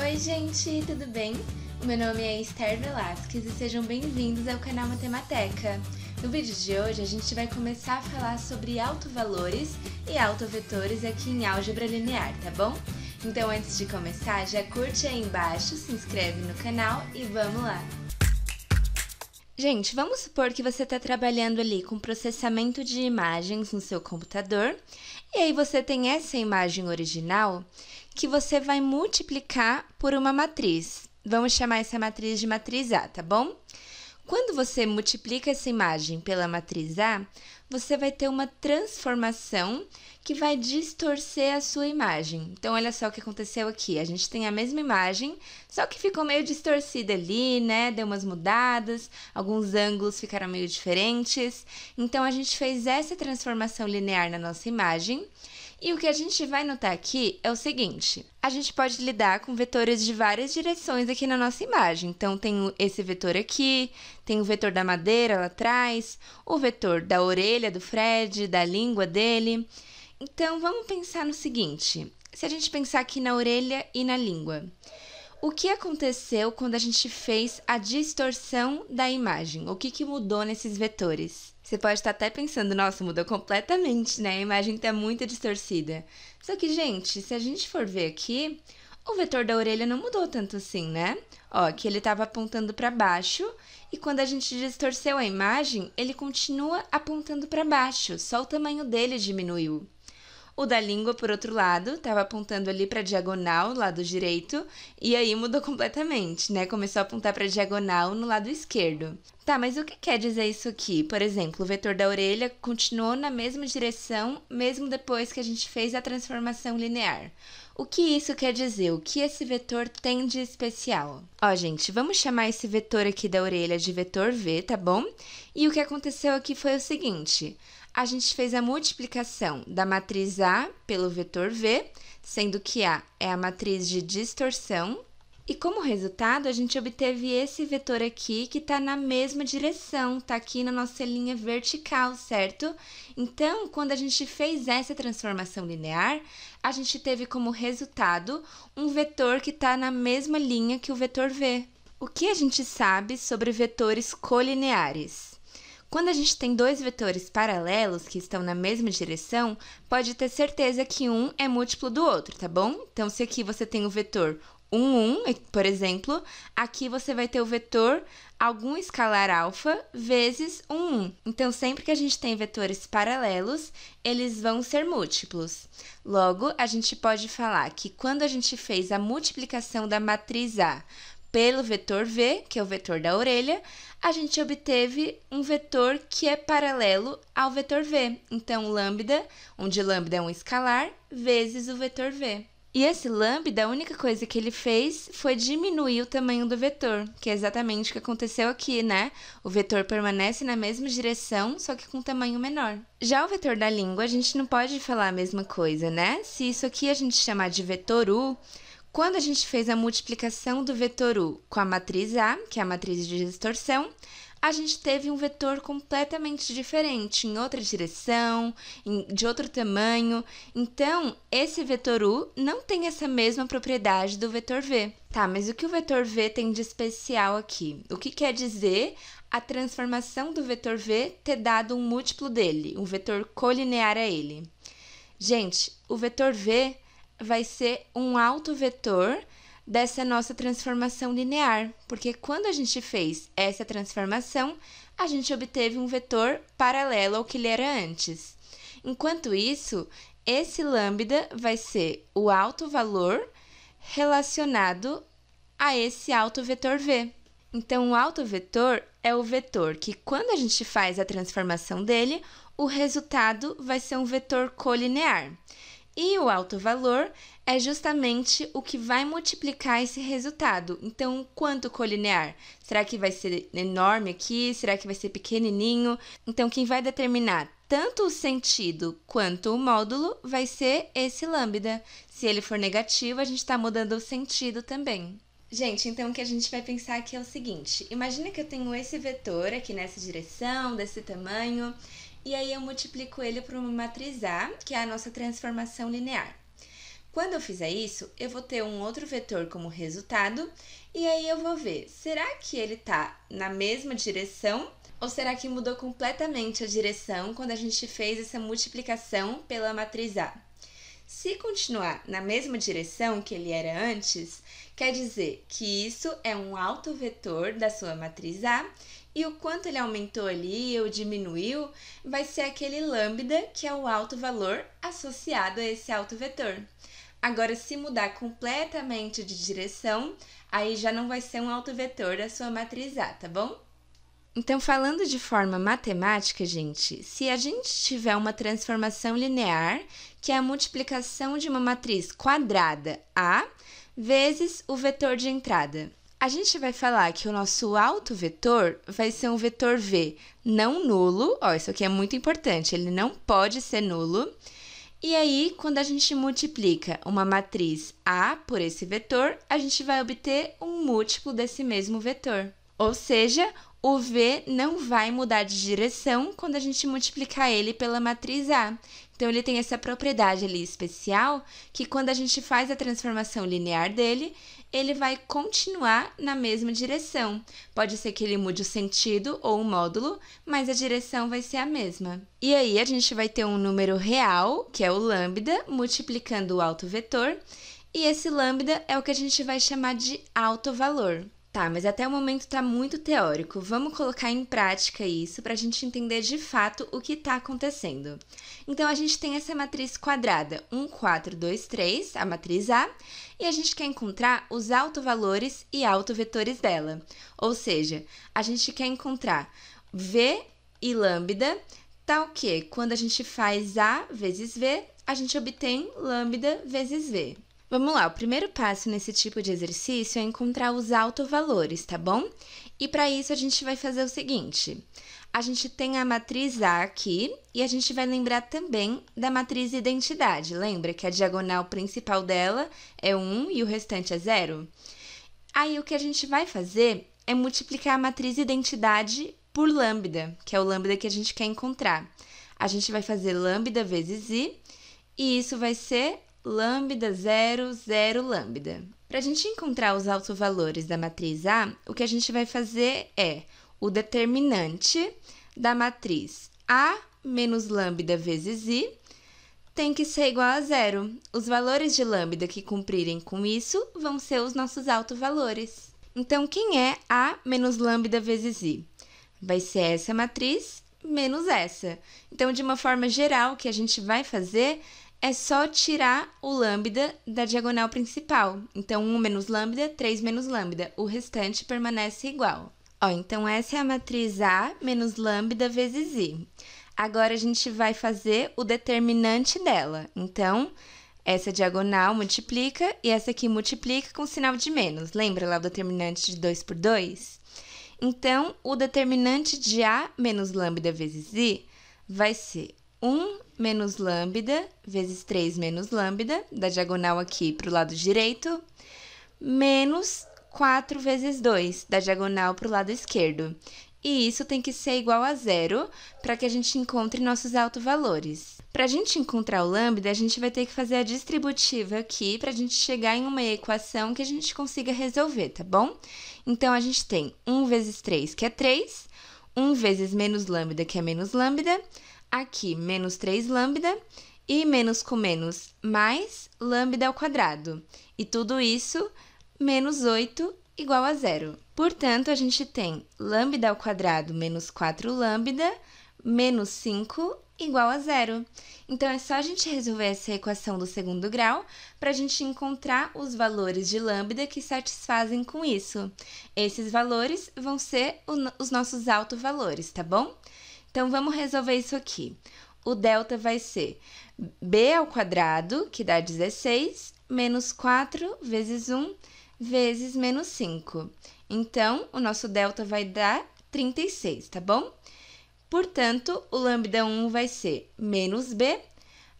Oi, gente, tudo bem? Meu nome é Esther Velasquez e sejam bem-vindos ao canal Matemateca. No vídeo de hoje, a gente vai começar a falar sobre autovalores e autovetores aqui em álgebra linear, tá bom? Então, antes de começar, já curte aí embaixo, se inscreve no canal e vamos lá! Gente, vamos supor que você está trabalhando ali com processamento de imagens no seu computador e aí você tem essa imagem original que você vai multiplicar por uma matriz. Vamos chamar essa matriz de matriz A, tá bom? Quando você multiplica essa imagem pela matriz A, você vai ter uma transformação que vai distorcer a sua imagem. Então, olha só o que aconteceu aqui. A gente tem a mesma imagem, só que ficou meio distorcida ali, né? Deu umas mudadas, alguns ângulos ficaram meio diferentes. Então, a gente fez essa transformação linear na nossa imagem e o que a gente vai notar aqui é o seguinte: a gente pode lidar com vetores de várias direções aqui na nossa imagem. Então, tem esse vetor aqui, tem o vetor da madeira lá atrás, o vetor da orelha do Fred, da língua dele. Então, vamos pensar no seguinte: se a gente pensar aqui na orelha e na língua. O que aconteceu quando a gente fez a distorção da imagem? O que, que mudou nesses vetores? Você pode estar até pensando, nossa, mudou completamente, né? A imagem está muito distorcida. Só que, gente, se a gente for ver aqui, o vetor da orelha não mudou tanto assim, né? Ó, que ele estava apontando para baixo e quando a gente distorceu a imagem, ele continua apontando para baixo, só o tamanho dele diminuiu. O da língua, por outro lado, estava apontando ali para diagonal, lado direito, e aí mudou completamente, né? Começou a apontar para diagonal no lado esquerdo. Tá, mas o que quer dizer isso aqui? Por exemplo, o vetor da orelha continuou na mesma direção mesmo depois que a gente fez a transformação linear. O que isso quer dizer? O que esse vetor tem de especial? Ó, gente, vamos chamar esse vetor aqui da orelha de vetor V, tá bom? E o que aconteceu aqui foi o seguinte: a gente fez a multiplicação da matriz A pelo vetor V, sendo que A é a matriz de distorção, e como resultado, a gente obteve esse vetor aqui que está na mesma direção, está aqui na nossa linha vertical, certo? Então, quando a gente fez essa transformação linear, a gente teve como resultado um vetor que está na mesma linha que o vetor V. O que a gente sabe sobre vetores colineares? Quando a gente tem dois vetores paralelos que estão na mesma direção, pode ter certeza que um é múltiplo do outro, tá bom? Então, se aqui você tem o vetor 1, 1, por exemplo, aqui você vai ter o vetor algum escalar alfa vezes 1, 1. Então, sempre que a gente tem vetores paralelos, eles vão ser múltiplos. Logo, a gente pode falar que quando a gente fez a multiplicação da matriz A pelo vetor V, que é o vetor da orelha, a gente obteve um vetor que é paralelo ao vetor v. Então, lambda, onde lambda é um escalar, vezes o vetor v. E esse lambda, a única coisa que ele fez foi diminuir o tamanho do vetor, que é exatamente o que aconteceu aqui, né? O vetor permanece na mesma direção, só que com um tamanho menor. Já o vetor da língua, a gente não pode falar a mesma coisa, né? Se isso aqui a gente chamar de vetor u, quando a gente fez a multiplicação do vetor U com a matriz A, que é a matriz de distorção, a gente teve um vetor completamente diferente, em outra direção, em, de outro tamanho. Então, esse vetor U não tem essa mesma propriedade do vetor V. Tá, mas o que o vetor V tem de especial aqui? O que quer dizer a transformação do vetor V ter dado um múltiplo dele, um vetor colinear a ele? Gente, o vetor V vai ser um alto vetor dessa nossa transformação linear, porque quando a gente fez essa transformação, a gente obteve um vetor paralelo ao que ele era antes. Enquanto isso, esse lambda vai ser o alto valor relacionado a esse alto vetor v. Então, o alto vetor é o vetor que, quando a gente faz a transformação dele, o resultado vai ser um vetor colinear. E o alto valor é justamente o que vai multiplicar esse resultado. Então, quanto colinear? Será que vai ser enorme aqui? Será que vai ser pequenininho? Então, quem vai determinar tanto o sentido quanto o módulo vai ser esse lambda. Se ele for negativo, a gente está mudando o sentido também. Gente, então o que a gente vai pensar aqui é o seguinte: imagina que eu tenho esse vetor aqui nessa direção, desse tamanho, e aí eu multiplico ele por uma matriz A, que é a nossa transformação linear. Quando eu fizer isso, eu vou ter um outro vetor como resultado, e aí eu vou ver, será que ele está na mesma direção ou será que mudou completamente a direção quando a gente fez essa multiplicação pela matriz A? Se continuar na mesma direção que ele era antes, quer dizer que isso é um vetor da sua matriz A e o quanto ele aumentou ali ou diminuiu vai ser aquele lambda, que é o alto valor associado a esse alto vetor. Agora, se mudar completamente de direção, aí já não vai ser um alto vetor da sua matriz A, tá bom? Então, falando de forma matemática, gente, se a gente tiver uma transformação linear, que é a multiplicação de uma matriz quadrada A vezes o vetor de entrada, a gente vai falar que o nosso alto vetor vai ser um vetor V não nulo, ó, isso aqui é muito importante, ele não pode ser nulo. E aí, quando a gente multiplica uma matriz A por esse vetor, a gente vai obter um múltiplo desse mesmo vetor. Ou seja, o V não vai mudar de direção quando a gente multiplicar ele pela matriz A. Então ele tem essa propriedade ali especial que quando a gente faz a transformação linear dele, ele vai continuar na mesma direção. Pode ser que ele mude o sentido ou o módulo, mas a direção vai ser a mesma. E aí a gente vai ter um número real, que é o lambda, multiplicando o alto vetor, e esse lambda é o que a gente vai chamar de alto valor. Tá, mas até o momento tá muito teórico. Vamos colocar em prática isso para a gente entender de fato o que está acontecendo. Então a gente tem essa matriz quadrada 1, 4, 2, 3, a matriz A, e a gente quer encontrar os autovalores e autovetores dela. Ou seja, a gente quer encontrar V e lambda, tal tá que quando a gente faz A vezes V, a gente obtém lambda vezes V. Vamos lá, o primeiro passo nesse tipo de exercício é encontrar os autovalores, tá bom? E para isso a gente vai fazer o seguinte: a gente tem a matriz A aqui e a gente vai lembrar também da matriz identidade. Lembra que a diagonal principal dela é 1 e o restante é 0? Aí o que a gente vai fazer é multiplicar a matriz identidade por lambda, que é o lambda que a gente quer encontrar. A gente vai fazer lambda vezes i e isso vai ser lambda 0, 0 lambda. Para a gente encontrar os autovalores da matriz A, o que a gente vai fazer é o determinante da matriz A menos lambda vezes i tem que ser igual a zero. Os valores de lambda que cumprirem com isso vão ser os nossos autovalores. Então, quem é A menos lambda vezes i? Vai ser essa matriz menos essa. Então, de uma forma geral, o que a gente vai fazer é só tirar o lambda da diagonal principal. Então, 1 menos lambda, 3 menos lambda. O restante permanece igual. Ó, então, essa é a matriz A menos lambda vezes I. Agora, a gente vai fazer o determinante dela. Então, essa diagonal multiplica e essa aqui multiplica com sinal de menos. Lembra lá o determinante de 2 por 2? Então, o determinante de A menos lambda vezes I vai ser 1 menos lambda vezes 3 menos lambda, da diagonal aqui para o lado direito, menos 4 vezes 2, da diagonal para o lado esquerdo. E isso tem que ser igual a zero para que a gente encontre nossos autovalores. Para a gente encontrar o lambda, a gente vai ter que fazer a distributiva aqui para a gente chegar em uma equação que a gente consiga resolver, tá bom? Então, a gente tem 1 vezes 3, que é 3, 1 vezes menos lambda, que é menos lambda, Aqui, menos 3 lambda e menos com menos mais lambda ao quadrado. E tudo isso, menos 8 igual a zero. Portanto, a gente tem lambda ao quadrado menos 4 lambda menos 5 igual a zero. Então, é só a gente resolver essa equação do segundo grau para a gente encontrar os valores de lambda que satisfazem com isso. Esses valores vão ser os nossos altos valores, tá bom? Então vamos resolver isso aqui. O delta vai ser b ao quadrado, que dá 16, menos 4 vezes 1 vezes menos 5. Então, o nosso delta vai dar 36, tá bom? Portanto, o lambda 1 vai ser menos b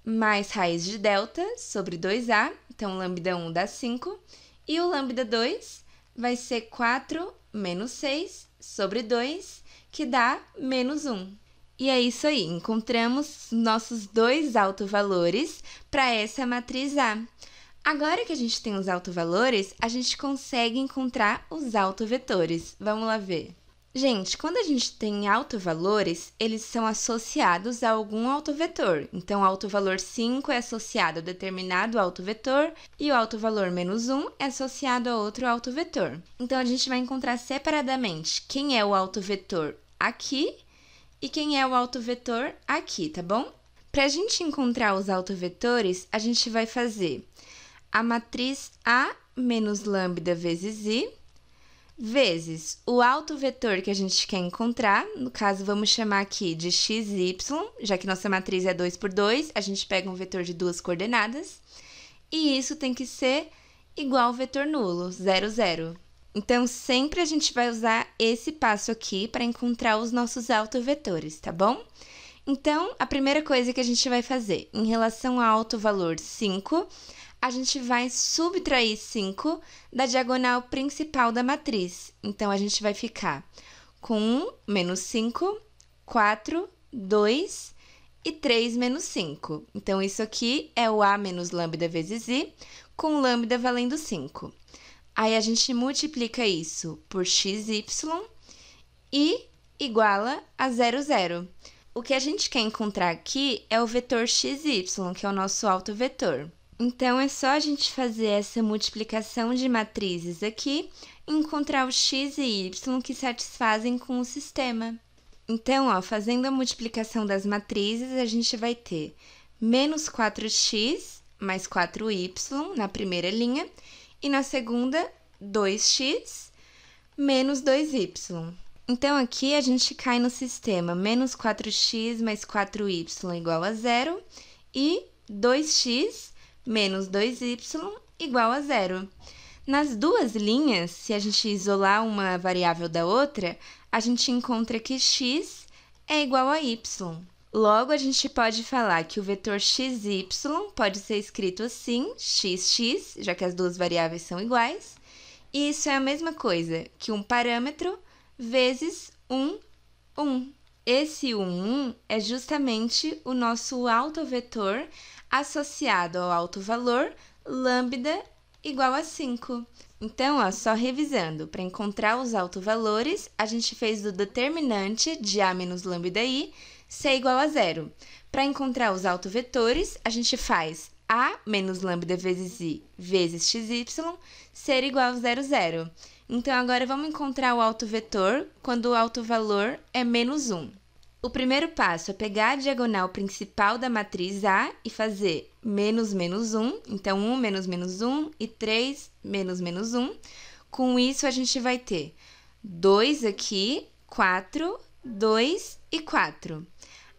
mais raiz de delta sobre 2a, então lambda 1 dá 5, e o lambda 2 vai ser 4 menos 6 sobre 2 que dá menos 1. E é isso aí, encontramos nossos dois autovalores para essa matriz A. Agora que a gente tem os autovalores, a gente consegue encontrar os autovetores. Vamos lá ver. Gente, quando a gente tem autovalores, eles são associados a algum autovetor. Então, o autovalor 5 é associado a determinado autovetor e o autovalor menos 1 é associado a outro autovetor. Então, a gente vai encontrar separadamente quem é o autovetor aqui e quem é o autovetor aqui, tá bom? Para a gente encontrar os autovetores, a gente vai fazer a matriz A menos lambda vezes I vezes o alto vetor que a gente quer encontrar, no caso vamos chamar aqui de xy, já que nossa matriz é 2 por 2, a gente pega um vetor de duas coordenadas, e isso tem que ser igual ao vetor nulo, 0, 0. Então, sempre a gente vai usar esse passo aqui para encontrar os nossos autovetores, tá bom? Então, a primeira coisa que a gente vai fazer, em relação ao alto valor 5, a gente vai subtrair 5 da diagonal principal da matriz. Então, a gente vai ficar com 1 menos 5, 4, 2 e 3 menos 5. Então, isso aqui é o A menos lambda vezes I, com lambda valendo 5. Aí, a gente multiplica isso por xy e iguala a 0, 0. O que a gente quer encontrar aqui é o vetor xy, que é o nosso autovetor. vetor. Então, é só a gente fazer essa multiplicação de matrizes aqui e encontrar o x e y que satisfazem com o sistema. Então, ó, fazendo a multiplicação das matrizes, a gente vai ter menos 4x mais 4y na primeira linha e na segunda 2x menos 2y. Então, aqui a gente cai no sistema menos 4x mais 4y igual a zero e 2x menos 2y igual a zero. Nas duas linhas, se a gente isolar uma variável da outra, a gente encontra que x é igual a y. Logo, a gente pode falar que o vetor xy pode ser escrito assim, xx, já que as duas variáveis são iguais, e isso é a mesma coisa que um parâmetro vezes um 1. Um. Esse 1, um, 1 um é justamente o nosso autovetor associado ao alto valor, lambda igual a 5. Então, ó, só revisando, para encontrar os alto valores, a gente fez o determinante de A menos lambda i ser é igual a zero. Para encontrar os autovetores, a gente faz A menos lambda vezes i vezes xy ser igual a zero, zero. Então, agora vamos encontrar o autovetor quando o alto valor é menos 1. O primeiro passo é pegar a diagonal principal da matriz A e fazer menos menos 1, então 1 menos menos 1 e 3 menos menos 1. Com isso, a gente vai ter 2 aqui, 4, 2 e 4.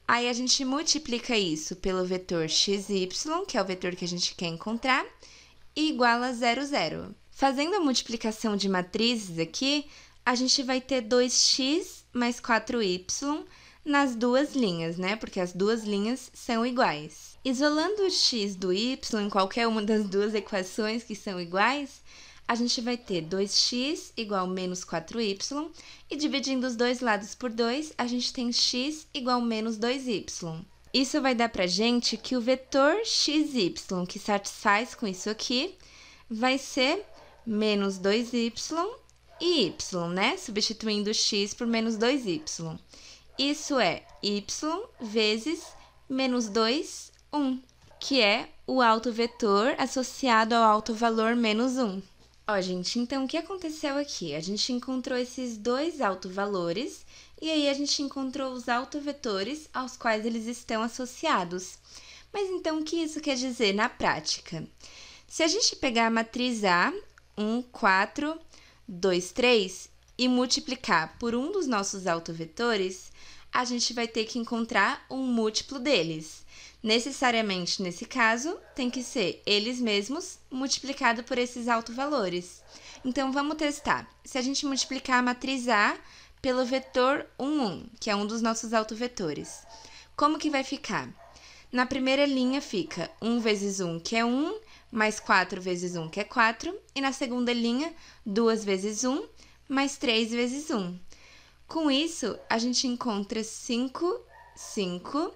Aí, a gente multiplica isso pelo vetor xy, que é o vetor que a gente quer encontrar, e iguala a 0, 0. Fazendo a multiplicação de matrizes aqui, a gente vai ter 2x mais 4y nas duas linhas, né? Porque as duas linhas são iguais. Isolando o x do y em qualquer uma das duas equações que são iguais, a gente vai ter 2x igual menos 4y, e dividindo os dois lados por 2, a gente tem x igual menos 2y. Isso vai dar para gente que o vetor xy, que satisfaz com isso aqui, vai ser menos 2y e y, né? Substituindo x por menos 2y. Isso é y vezes menos 2, 1, que é o alto vetor associado ao alto valor menos 1. Ó, gente, então o que aconteceu aqui? A gente encontrou esses dois alto valores e aí a gente encontrou os alto vetores aos quais eles estão associados. Mas então o que isso quer dizer na prática? Se a gente pegar a matriz A, 1, 4, 2, 3 e multiplicar por um dos nossos autovetores, a gente vai ter que encontrar um múltiplo deles. Necessariamente, nesse caso, tem que ser eles mesmos multiplicado por esses autovalores. Então, vamos testar. Se a gente multiplicar a matriz A pelo vetor 1, 1, que é um dos nossos autovetores, como que vai ficar? Na primeira linha fica 1 vezes 1, que é 1, mais 4 vezes 1, que é 4, e na segunda linha, 2 vezes 1, mais 3 vezes 1. Com isso, a gente encontra 5, 5,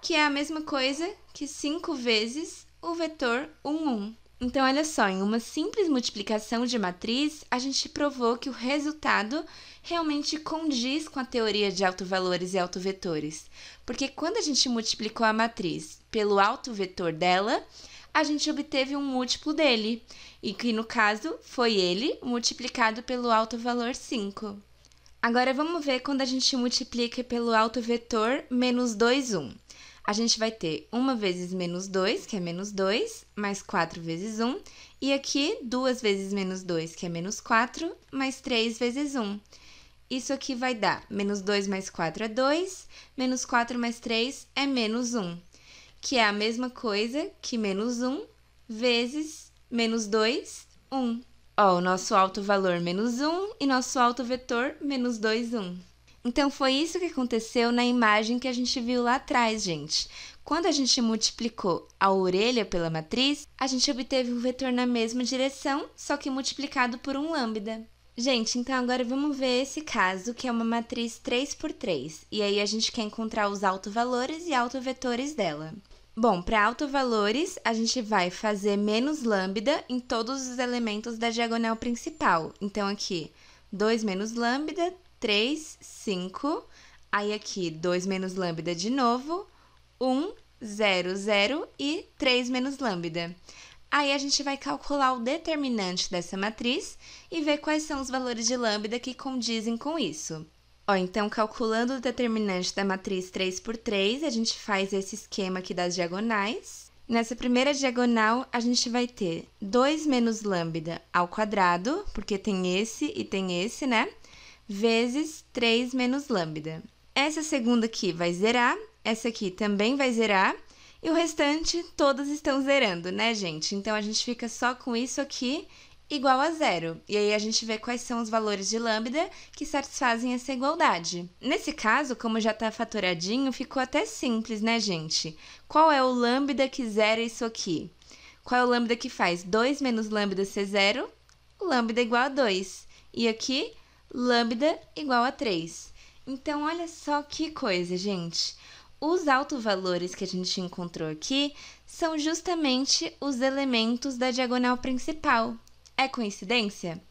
que é a mesma coisa que 5 vezes o vetor 1, 1. Então, olha só, em uma simples multiplicação de matriz, a gente provou que o resultado realmente condiz com a teoria de autovalores e autovetores. Porque quando a gente multiplicou a matriz pelo autovetor dela, a gente obteve um múltiplo dele, e que no caso foi ele multiplicado pelo autovalor 5. Agora vamos ver quando a gente multiplica pelo alto vetor menos 2, 1. A gente vai ter 1 vezes menos 2, que é menos 2, mais 4 vezes 1. E aqui, 2 vezes menos 2, que é menos 4, mais 3 vezes 1. Isso aqui vai dar menos 2 mais 4 é 2, menos 4 mais 3 é menos 1, que é a mesma coisa que menos 1 vezes menos 2, 1. Ó, o nosso alto valor menos 1 e nosso alto vetor menos 2, 1. Então, foi isso que aconteceu na imagem que a gente viu lá atrás, gente. Quando a gente multiplicou a orelha pela matriz, a gente obteve um vetor na mesma direção, só que multiplicado por um lambda. Gente, então agora vamos ver esse caso, que é uma matriz 3 por 3. E aí a gente quer encontrar os autovalores e autovetores dela. Bom, para autovalores, a gente vai fazer menos lambda em todos os elementos da diagonal principal. Então, aqui, 2 menos lambda, 3, 5. Aí, aqui, 2 menos lambda de novo, 1, 0, 0 e 3 menos lambda. Aí, a gente vai calcular o determinante dessa matriz e ver quais são os valores de lambda que condizem com isso. Ó, então, calculando o determinante da matriz 3 por 3, a gente faz esse esquema aqui das diagonais. Nessa primeira diagonal, a gente vai ter 2 menos lambda ao quadrado, porque tem esse e tem esse, né? Vezes 3 menos lambda. Essa segunda aqui vai zerar, essa aqui também vai zerar, e o restante todas estão zerando, né, gente? Então, a gente fica só com isso aqui igual a zero. E aí a gente vê quais são os valores de lambda que satisfazem essa igualdade. Nesse caso, como já está faturadinho, ficou até simples, né, gente? Qual é o lambda que zera isso aqui? Qual é o lambda que faz 2 menos lambda ser zero? Lambda igual a 2. E aqui, lambda igual a 3. Então, olha só que coisa, gente. Os autovalores que a gente encontrou aqui são justamente os elementos da diagonal principal, é coincidência?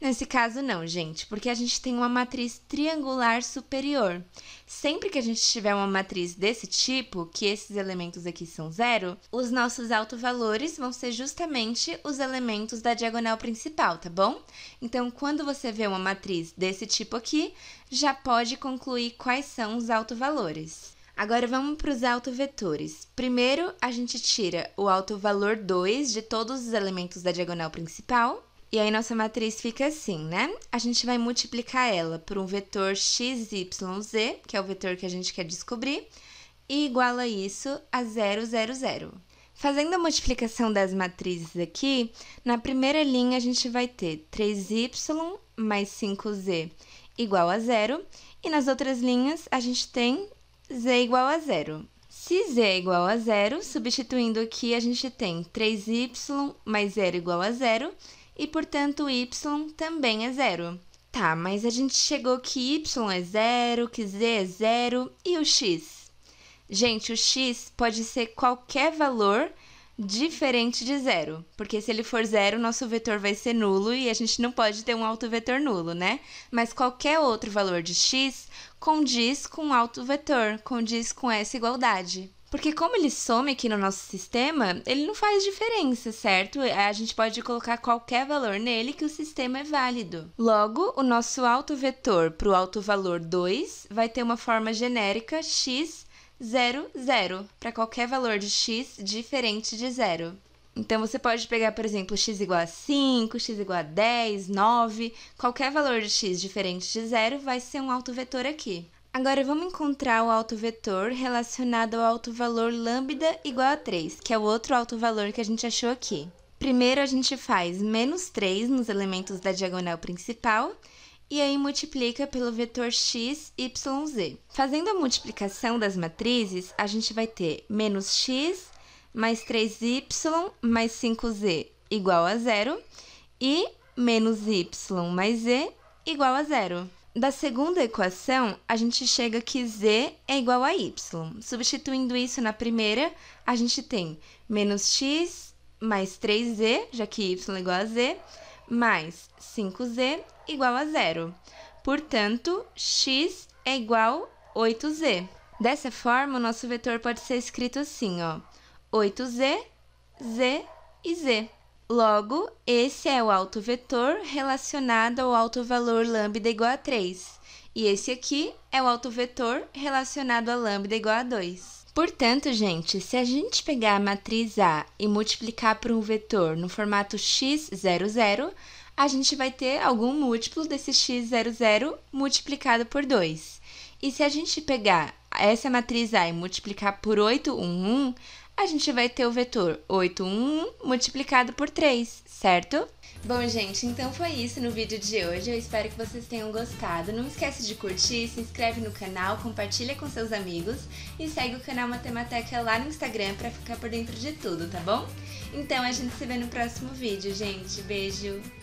Nesse caso, não, gente, porque a gente tem uma matriz triangular superior. Sempre que a gente tiver uma matriz desse tipo, que esses elementos aqui são zero, os nossos autovalores vão ser justamente os elementos da diagonal principal, tá bom? Então, quando você vê uma matriz desse tipo aqui, já pode concluir quais são os autovalores. Agora vamos para os autovetores. Primeiro, a gente tira o autovalor 2 de todos os elementos da diagonal principal. E aí nossa matriz fica assim, né? A gente vai multiplicar ela por um vetor x, y, z, que é o vetor que a gente quer descobrir, e iguala isso a 0, 0, 0. Fazendo a multiplicação das matrizes aqui, na primeira linha a gente vai ter 3y mais 5z igual a zero, e nas outras linhas a gente tem z igual a zero. Se z é igual a zero, substituindo aqui, a gente tem 3y mais zero igual a zero, e, portanto, y também é zero. Tá, mas a gente chegou que y é zero, que z é zero, e o x? Gente, o x pode ser qualquer valor diferente de zero, porque se ele for zero, nosso vetor vai ser nulo e a gente não pode ter um vetor nulo, né? Mas qualquer outro valor de x condiz com vetor, condiz com essa igualdade. Porque como ele some aqui no nosso sistema, ele não faz diferença, certo? É, a gente pode colocar qualquer valor nele que o sistema é válido. Logo, o nosso vetor para o valor 2 vai ter uma forma genérica x 0, 0, para qualquer valor de x diferente de zero. Então, você pode pegar, por exemplo, x igual a 5, x igual a 10, 9, qualquer valor de x diferente de zero vai ser um alto vetor aqui. Agora, vamos encontrar o alto vetor relacionado ao alto valor λ igual a 3, que é o outro alto valor que a gente achou aqui. Primeiro, a gente faz menos 3 nos elementos da diagonal principal e aí multiplica pelo vetor x, y, z. Fazendo a multiplicação das matrizes, a gente vai ter menos x mais 3y mais 5z igual a zero e menos y mais z igual a zero. Da segunda equação, a gente chega que z é igual a y. Substituindo isso na primeira, a gente tem menos x mais 3z, já que y é igual a z, mais 5z igual a zero. Portanto, x é igual a 8z. Dessa forma, o nosso vetor pode ser escrito assim, ó, 8z, z e z. Logo, esse é o alto vetor relacionado ao alto valor lambda igual a 3. E esse aqui é o alto vetor relacionado a lambda igual a 2. Portanto, gente, se a gente pegar a matriz A e multiplicar por um vetor no formato x00, a gente vai ter algum múltiplo desse x00 multiplicado por 2. E se a gente pegar essa matriz A e multiplicar por 8, 1, 1, a gente vai ter o vetor 81 multiplicado por 3, certo? Bom, gente, então foi isso no vídeo de hoje. Eu espero que vocês tenham gostado. Não esquece de curtir, se inscreve no canal, compartilha com seus amigos e segue o canal Matemateca lá no Instagram para ficar por dentro de tudo, tá bom? Então a gente se vê no próximo vídeo, gente. Beijo!